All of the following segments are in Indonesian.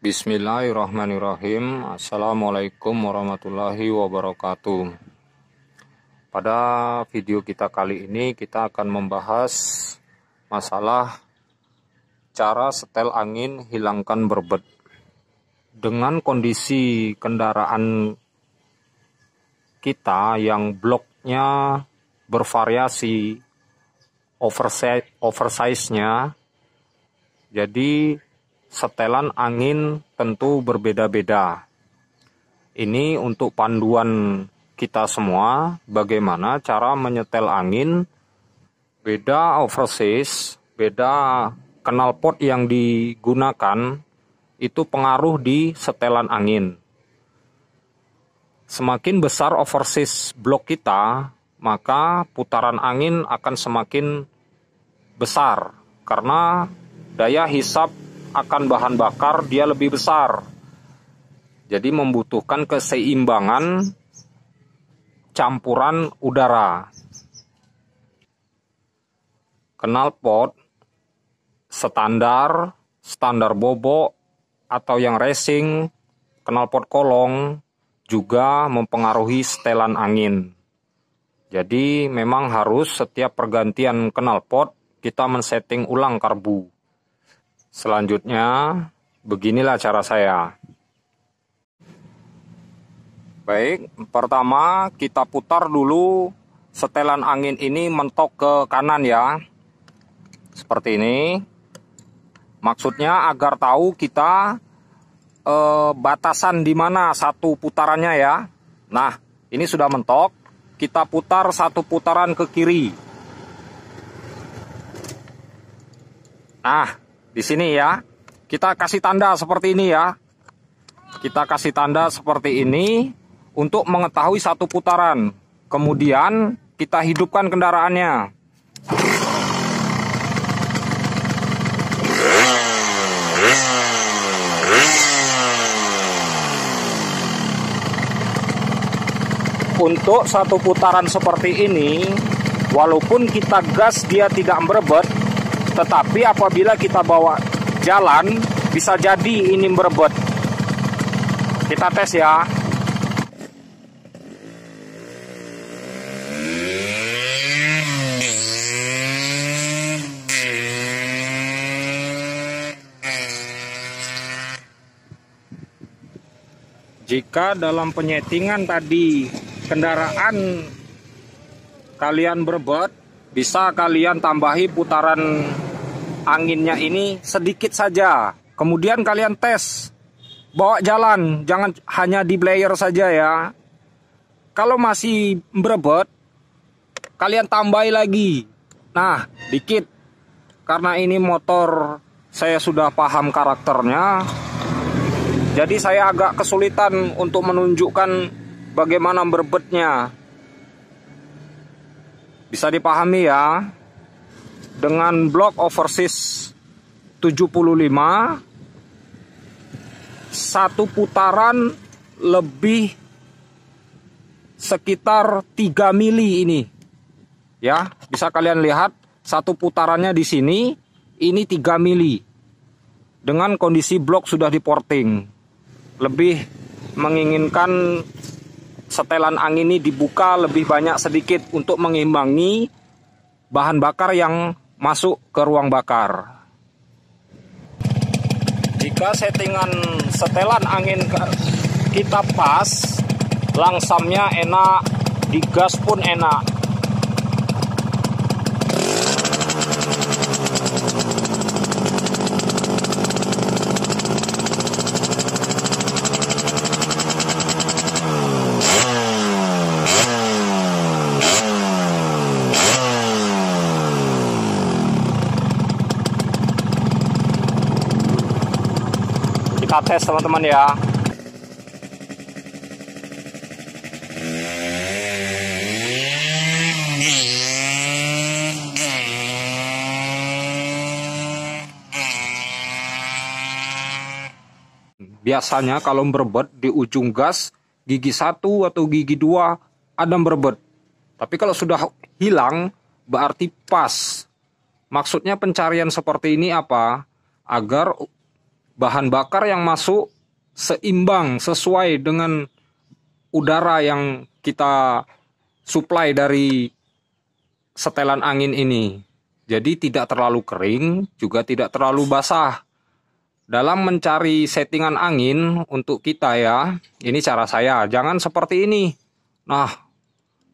Bismillahirrahmanirrahim. Assalamualaikum warahmatullahi wabarakatuh. Pada video kita kali ini kita akan membahas masalah cara setel angin hilangkan berbet. Dengan kondisi kendaraan kita yang bloknya bervariasi oversize oversize-nya jadi setelan angin tentu berbeda-beda. Ini untuk panduan kita semua bagaimana cara menyetel angin beda overseas, beda knalpot yang digunakan itu pengaruh di setelan angin. Semakin besar overseas blok kita, maka putaran angin akan semakin besar karena daya hisap akan bahan bakar dia lebih besar. Jadi membutuhkan keseimbangan campuran udara. Knalpot standar, standar bobo atau yang racing, knalpot kolong juga mempengaruhi setelan angin. Jadi memang harus setiap pergantian knalpot kita men-setting ulang karbu. Selanjutnya, beginilah cara saya. Baik, pertama kita putar dulu setelan angin ini mentok ke kanan ya. Seperti ini. Maksudnya agar tahu kita eh, batasan di mana satu putarannya ya. Nah, ini sudah mentok. Kita putar satu putaran ke kiri. Nah, di sini ya. Kita kasih tanda seperti ini ya. Kita kasih tanda seperti ini untuk mengetahui satu putaran. Kemudian kita hidupkan kendaraannya. Untuk satu putaran seperti ini, walaupun kita gas dia tidak merebet, tetapi apabila kita bawa jalan, bisa jadi ini berebut. Kita tes ya. Jika dalam penyetingan tadi kendaraan kalian berbot bisa kalian tambahi putaran anginnya ini sedikit saja. Kemudian kalian tes. Bawa jalan, jangan hanya di player saja ya. Kalau masih berebet, kalian tambahi lagi. Nah, dikit. Karena ini motor saya sudah paham karakternya. Jadi saya agak kesulitan untuk menunjukkan bagaimana berbetnya bisa dipahami ya dengan blok overseas 75 satu putaran lebih sekitar 3 mili ini ya bisa kalian lihat satu putarannya di sini ini 3 mili dengan kondisi blok sudah diporting lebih menginginkan setelan angin ini dibuka lebih banyak sedikit untuk mengimbangi bahan bakar yang masuk ke ruang bakar. Jika settingan setelan angin kita pas, langsamnya enak, digas pun enak. kita tes teman-teman ya biasanya kalau berbet di ujung gas gigi satu atau gigi dua ada berbet tapi kalau sudah hilang berarti pas maksudnya pencarian seperti ini apa agar bahan bakar yang masuk seimbang sesuai dengan udara yang kita supply dari setelan angin ini. Jadi tidak terlalu kering, juga tidak terlalu basah. Dalam mencari settingan angin untuk kita ya, ini cara saya, jangan seperti ini. Nah,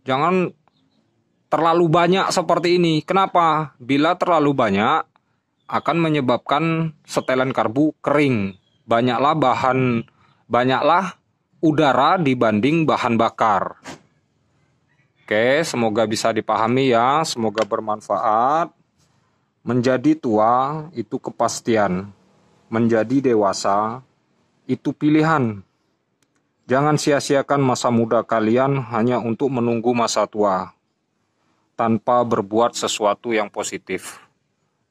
jangan terlalu banyak seperti ini. Kenapa? Bila terlalu banyak, akan menyebabkan setelan karbu kering. Banyaklah bahan banyaklah udara dibanding bahan bakar. Oke, semoga bisa dipahami ya, semoga bermanfaat. Menjadi tua itu kepastian, menjadi dewasa itu pilihan. Jangan sia-siakan masa muda kalian hanya untuk menunggu masa tua tanpa berbuat sesuatu yang positif.